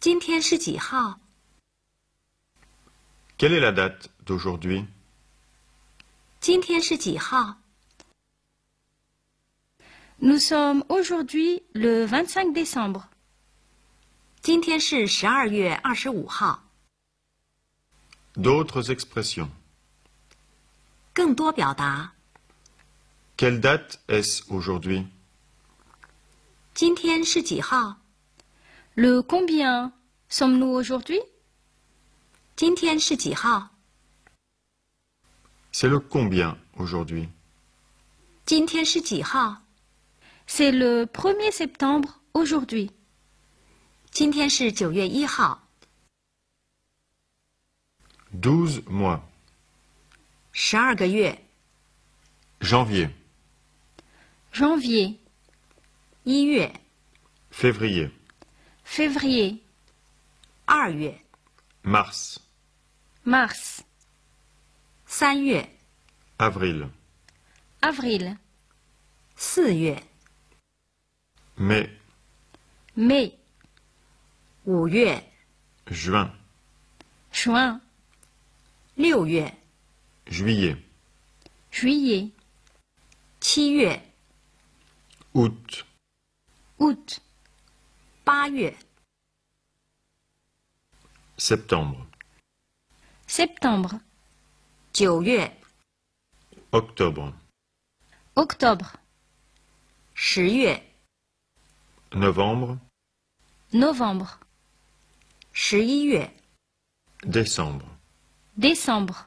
Qu'elle est la date d'aujourd'hui? Nous sommes aujourd'hui le 25 décembre. D'autres expressions. Quelle date est-ce aujourd'hui？今天是几号？le combien sommes-nous aujourd'hui C'est le combien aujourd'hui C'est le 1er septembre aujourd'hui. 12 mois. Janvier. Janvier. Février février, mars mars, mars, 三月 avril, avril, 四月 mai, mai, Ouye. juin, juin, 六月 juillet, juillet, juillet août, août septembre Septembre. 九月。Octobre. Octobre. 十月。Novembre. Novembre. 十一月。Décembre. Décembre.